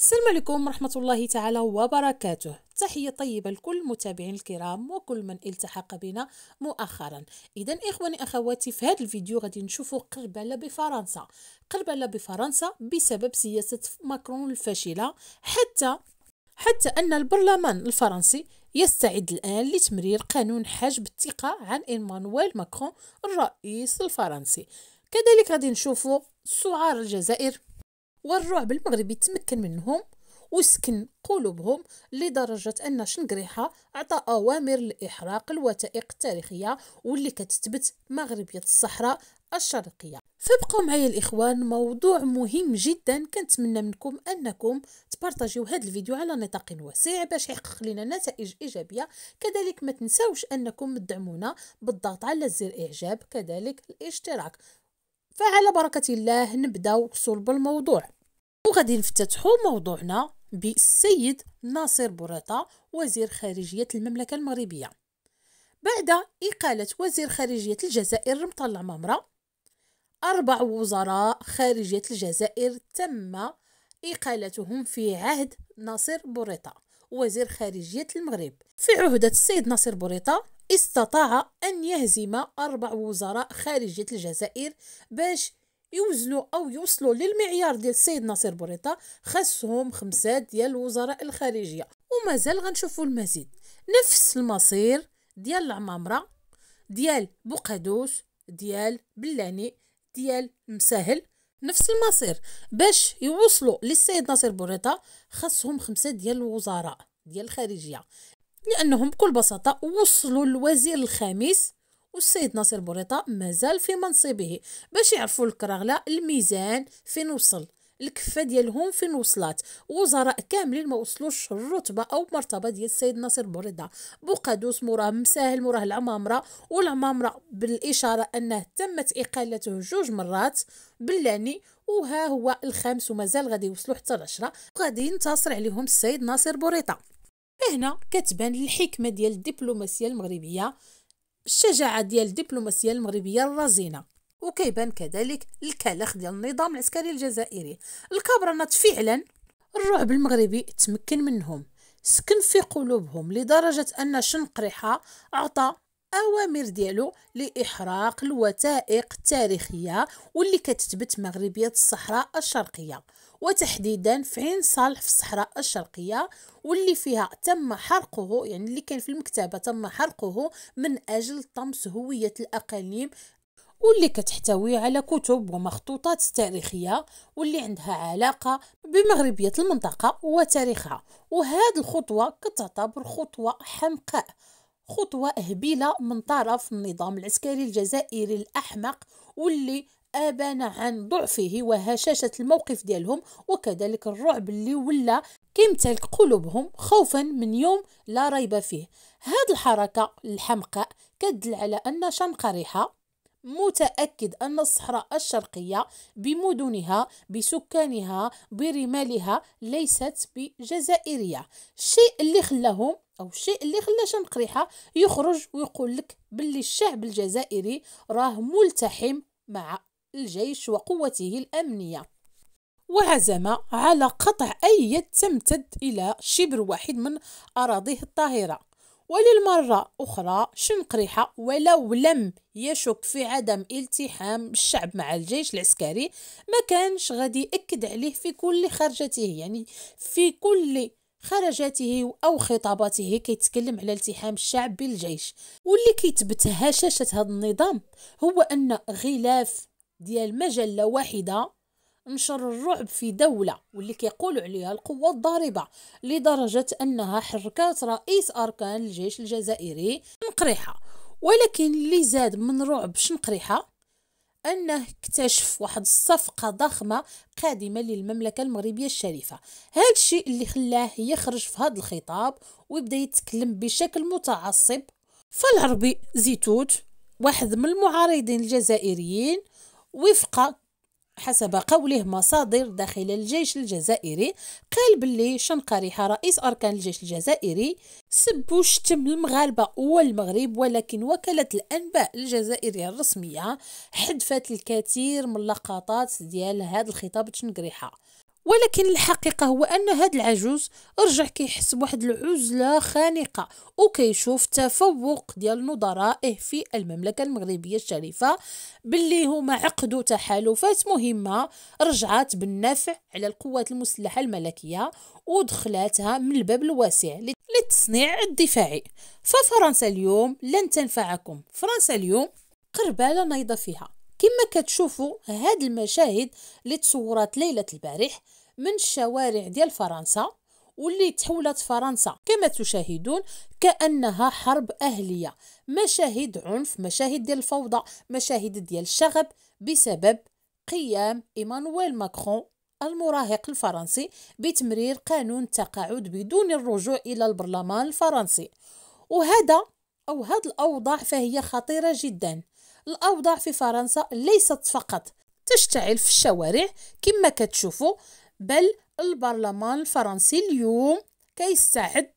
السلام عليكم ورحمة الله تعالى وبركاته تحية طيبة لكل متابعين الكرام وكل من التحق بنا مؤخرا إذا إخواني أخواتي في هذا الفيديو غادي نشوفوا قربلة بفرنسا قربلة بفرنسا بسبب سياسة ماكرون الفاشلة حتى حتى أن البرلمان الفرنسي يستعد الآن لتمرير قانون حجب الثقة عن إيمانويل ماكرون الرئيس الفرنسي كذلك غادي نشوفوا سعار الجزائر والرعب المغربي تمكن منهم وسكن قلوبهم لدرجة أن شنقريحة عطى أوامر لإحراق الوثائق التاريخية واللي كتثبت مغربية الصحراء الشرقية فابقوا معي الإخوان موضوع مهم جدا كنتمنى منكم أنكم تبارطاجيو هذا الفيديو على نطاق واسع باش يحقق لنا نتائج إيجابية كذلك ما تنساوش أنكم تدعمونا بالضغط على زر إعجاب كذلك الاشتراك فعلى بركة الله نبدأ وصول بالموضوع وغادي نفتتحوا موضوعنا بالسيد ناصر بوريطة وزير خارجية المملكة المغربية بعد إقالة وزير خارجية الجزائر رمطان العمامرة أربع وزراء خارجية الجزائر تم إقالتهم في عهد ناصر بوريطة وزير خارجية المغرب في عهدة السيد ناصر بوريطة استطاع أن يهزم أربع وزراء خارجية الجزائر باش يوزنوا أو يوصلوا للمعيار ديال السيد ناصر بوريطة خاصهم خمسة ديال الوزراء الخارجية ومازال غنشوفوا المزيد نفس المصير ديال العمامرة ديال بقدوس ديال بلاني ديال مساهل نفس المصير باش يوصلوا للسيد ناصر بوريطة خاصهم خمسة ديال الوزراء ديال الخارجية لأنهم بكل بساطة وصلوا للوزير الخامس والسيد ناصر بوريطة مازال في منصبه باش يعرفوا الكراغلة الميزان فين وصل الكفه ديالهم فين وصلات وزراء كاملين ما وصلوش الرتبه او مرتبه ديال السيد ناصر بوريطه بوقادوس موراه مساهل موراه العمامره والعمامره بالاشاره انه تمت اقالته جوج مرات بلاني وها هو الخامس ومازال غادي يوصلوا حتى العشرة وغادي ينتصر عليهم السيد ناصر بوريطه هنا كتبان الحكمه ديال الدبلوماسيه المغربيه الشجاعة ديال الدبلوماسية المغربية الرزينة وكيبان كذلك الكلخ ديال النظام العسكري الجزائري الكبرنات فعلا الرعب المغربي تمكن منهم سكن في قلوبهم لدرجة أن شنقرحة أعطى اوامر ديالو لاحراق الوثائق التاريخيه واللي كتثبت مغربيه الصحراء الشرقيه وتحديدا في عين صالح في الصحراء الشرقيه واللي فيها تم حرقه يعني اللي كان في المكتبه تم حرقه من اجل طمس هويه الاقاليم واللي كتحتوي على كتب ومخطوطات تاريخية واللي عندها علاقة بمغربية المنطقة وتاريخها وهذه الخطوة كتعتبر خطوة حمقاء خطوة هبيلة من طرف النظام العسكري الجزائري الأحمق واللي أبان عن ضعفه وهشاشة الموقف ديالهم وكذلك الرعب اللي ولا كيمتلك قلوبهم خوفا من يوم لا ريب فيه هاد الحركة الحمقاء كدل على أن شنقريحة متأكد أن الصحراء الشرقية بمدنها بسكانها برمالها ليست بجزائرية الشيء اللي خلاهم أو الشيء اللي خلا شنقريحة يخرج ويقول لك باللي الشعب الجزائري راه ملتحم مع الجيش وقوته الأمنية وعزم على قطع أي يد تمتد إلى شبر واحد من أراضيه الطاهرة وللمرة أخرى شنقريحة ولو لم يشك في عدم التحام الشعب مع الجيش العسكري ما كانش غادي يأكد عليه في كل خرجته يعني في كل خرجاته او خطاباته كيتكلم على التحام الشعب بالجيش واللي كيتبت هشاشه هذا النظام هو ان غلاف ديال مجله واحده نشر الرعب في دولة واللي كيقولوا عليها القوة الضاربة لدرجة أنها حركات رئيس أركان الجيش الجزائري شنقريحة ولكن اللي زاد من رعب شنقريحة أنه اكتشف واحد الصفقة ضخمة قادمة للمملكة المغربية الشريفة هذا الشيء اللي خلاه يخرج في هذا الخطاب ويبدأ يتكلم بشكل متعصب فالعربي زيتوت واحد من المعارضين الجزائريين وفق حسب قوله مصادر داخل الجيش الجزائري قال باللي شنقريحة رئيس أركان الجيش الجزائري سب وشتم المغاربة والمغرب ولكن وكالة الأنباء الجزائرية الرسمية حذفت الكثير من اللقطات ديال هذا الخطاب تشنقريحة ولكن الحقيقة هو أن هاد العجوز رجع كيحس بواحد العزلة خانقة وكيشوف تفوق ديال نظرائه في المملكة المغربية الشريفة باللي هما عقدوا تحالفات مهمة رجعت بالنفع على القوات المسلحة الملكية ودخلاتها من الباب الواسع للتصنيع الدفاعي ففرنسا اليوم لن تنفعكم فرنسا اليوم قربالة نايضة فيها كما كتشوفوا هاد المشاهد اللي تصورات ليله البارح من الشوارع ديال فرنسا واللي تحولت فرنسا كما تشاهدون كانها حرب اهليه مشاهد عنف مشاهد ديال الفوضى مشاهد ديال الشغب بسبب قيام ايمانويل ماكرون المراهق الفرنسي بتمرير قانون التقاعد بدون الرجوع الى البرلمان الفرنسي وهذا او هاد الاوضاع فهي خطيره جدا الاوضاع في فرنسا ليست فقط تشتعل في الشوارع كما كتشوفوا بل البرلمان الفرنسي اليوم كيستعد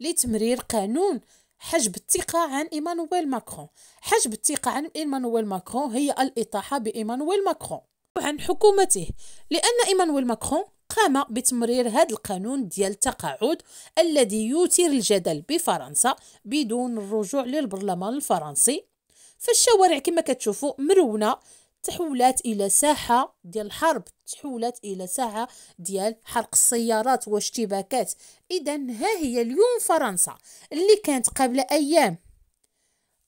لتمرير قانون حجب الثقة عن إيمانويل ماكرون حجب الثقة عن إيمانويل ماكرون هي الإطاحة بإيمانويل ماكرون وعن حكومته لأن إيمانويل ماكرون قام بتمرير هذا القانون ديال التقاعد الذي يثير الجدل بفرنسا بدون الرجوع للبرلمان الفرنسي فالشوارع كما كتشوفوا مرونه تحولات الى ساحه ديال الحرب تحولات الى ساحه ديال حرق السيارات واشتباكات اذا ها هي اليوم فرنسا اللي كانت قبل ايام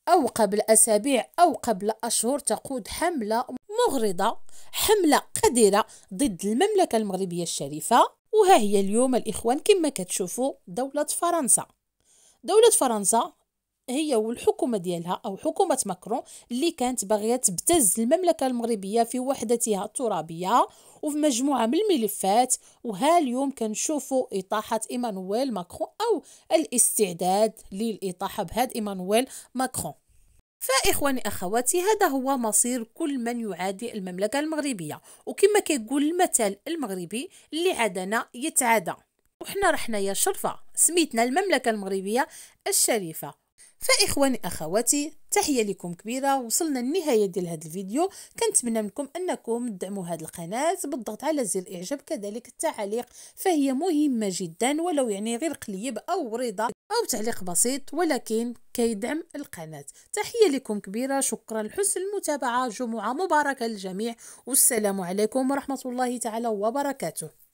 او قبل اسابيع او قبل اشهر تقود حمله مغرضه حمله قذره ضد المملكه المغربيه الشريفه وها هي اليوم الاخوان كما كتشوفوا دوله فرنسا دوله فرنسا هي والحكومه ديالها او حكومه ماكرون اللي كانت باغيه تبتز المملكه المغربيه في وحدتها الترابيه وفي مجموعه من الملفات وها اليوم كنشوفوا اطاحه ايمانويل ماكرون او الاستعداد للاطاحه بهذا ايمانويل ماكرون فاخواني اخواتي هذا هو مصير كل من يعادي المملكه المغربيه وكما كيقول المثل المغربي اللي عادنا يتعادى وحنا رحنا يا شرفه سميتنا المملكه المغربيه الشريفه فاخواني اخواتي تحيه لكم كبيره وصلنا للنهايه ديال هذا الفيديو كنتمنى منكم انكم تدعموا هذه القناه بالضغط على زر الاعجاب كذلك التعليق فهي مهمه جدا ولو يعني غير قليب او رضا او تعليق بسيط ولكن كيدعم القناه تحيه لكم كبيره شكرا لحسن المتابعه جمعه مباركه للجميع والسلام عليكم ورحمه الله تعالى وبركاته